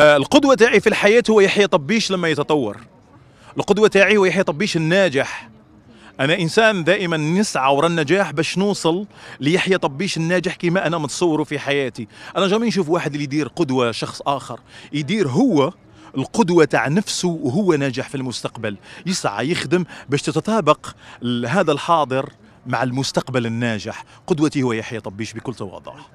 آه، القدوة تاعي في الحياة هو يحيى طبيش لما يتطور القدوة تاعي هو يحيى طبيش الناجح انا انسان دائما نسعى ورا النجاح باش نوصل ليحيى طبيش الناجح كما انا متصوره في حياتي انا جامي نشوف واحد اللي يدير قدوه شخص اخر يدير هو القدوة تاع نفسه وهو ناجح في المستقبل يسعى يخدم باش تتطابق هذا الحاضر مع المستقبل الناجح قدوتي هو يحيى طبيش بكل تواضع